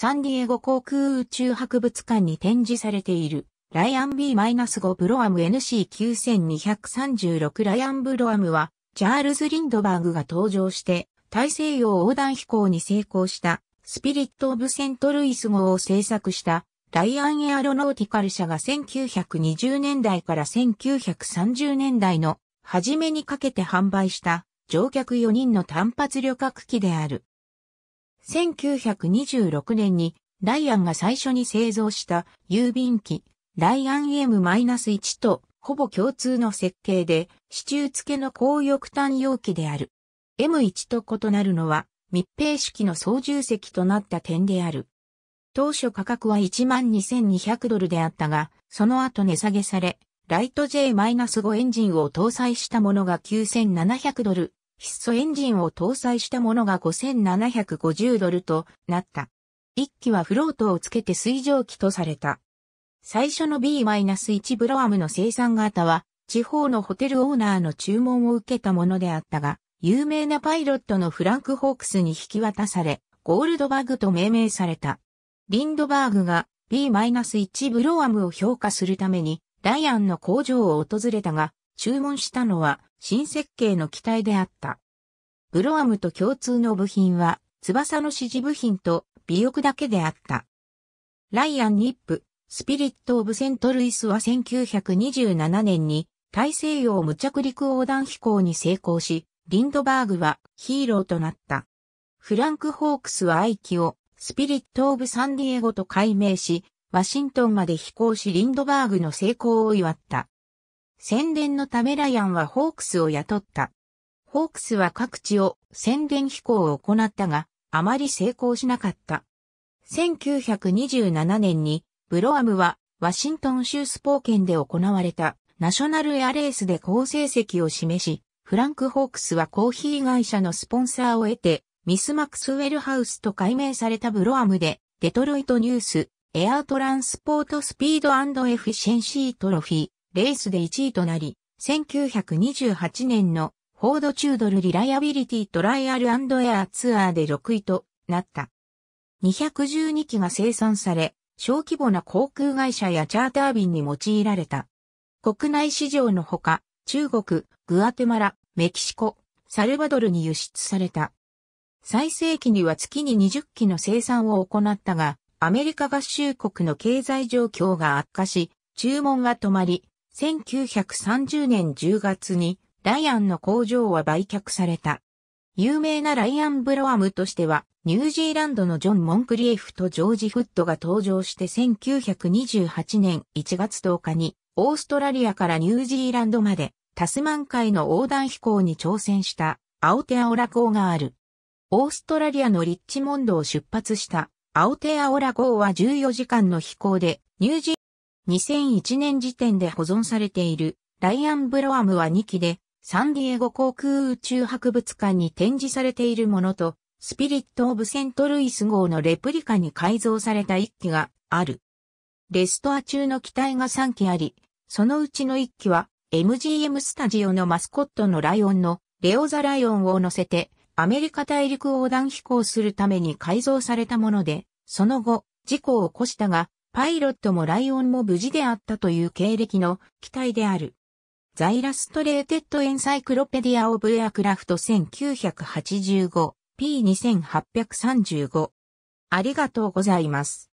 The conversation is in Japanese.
サンディエゴ航空宇宙博物館に展示されている、ライアン B-5 ブロアム NC9236 ライアンブロアムは、チャールズ・リンドバーグが登場して、大西洋横断飛行に成功した、スピリット・オブ・セント・ルイス号を制作した、ライアン・エアロノーティカル社が1920年代から1930年代の初めにかけて販売した乗客4人の単発旅客機である。1926年にライアンが最初に製造した郵便機ライアン M-1 とほぼ共通の設計で支柱付けの高翼端容器である。M1 と異なるのは密閉式の操縦席となった点である。当初価格は12,200ドルであったが、その後値下げされ、ライト J-5 エンジンを搭載したものが9,700ドル必素エンジンを搭載したものが5750ドルとなった。一機はフロートをつけて水蒸気とされた。最初の B-1 ブロアムの生産型は、地方のホテルオーナーの注文を受けたものであったが、有名なパイロットのフランク・ホークスに引き渡され、ゴールドバグと命名された。リンドバーグが B-1 ブロアムを評価するために、ライアンの工場を訪れたが、注文したのは新設計の機体であった。ブロアムと共通の部品は翼の支持部品と尾翼だけであった。ライアン・ニップ、スピリット・オブ・セント・ルイスは1927年に大西洋無着陸横断飛行に成功し、リンドバーグはヒーローとなった。フランク・ホークスは愛機をスピリット・オブ・サンディエゴと改名し、ワシントンまで飛行しリンドバーグの成功を祝った。宣伝のためラアンはホークスを雇った。ホークスは各地を宣伝飛行を行ったが、あまり成功しなかった。1927年に、ブロアムはワシントン州スポー県で行われたナショナルエアレースで好成績を示し、フランク・ホークスはコーヒー会社のスポンサーを得て、ミス・マクスウェルハウスと改名されたブロアムで、デトロイトニュース、エアートランスポートスピードエフィシェンシートロフィー、レースで1位となり、1928年のフォードチュードルリライアビリティトライアルエアーツアーで6位となった。212機が生産され、小規模な航空会社やチャーター便に用いられた。国内市場のほか、中国、グアテマラ、メキシコ、サルバドルに輸出された。最盛期には月に20機の生産を行ったが、アメリカ合衆国の経済状況が悪化し、注文が止まり、1930年10月にライアンの工場は売却された。有名なライアンブロアムとしては、ニュージーランドのジョン・モンクリエフとジョージ・フッドが登場して1928年1月10日に、オーストラリアからニュージーランドまで、タスマン海の横断飛行に挑戦したアオテアオラ号がある。オーストラリアのリッチモンドを出発したアオテアオラ号は14時間の飛行で、ニュージー2001年時点で保存されているライアン・ブロアムは2機でサンディエゴ航空宇宙博物館に展示されているものとスピリット・オブ・セント・ルイス号のレプリカに改造された1機がある。レストア中の機体が3機あり、そのうちの1機は MGM スタジオのマスコットのライオンのレオザライオンを乗せてアメリカ大陸横断飛行するために改造されたもので、その後事故を起こしたがパイロットもライオンも無事であったという経歴の機体である。ザイラストレーテッドエンサイクロペディア・オブ・エアクラフト 1985P2835 ありがとうございます。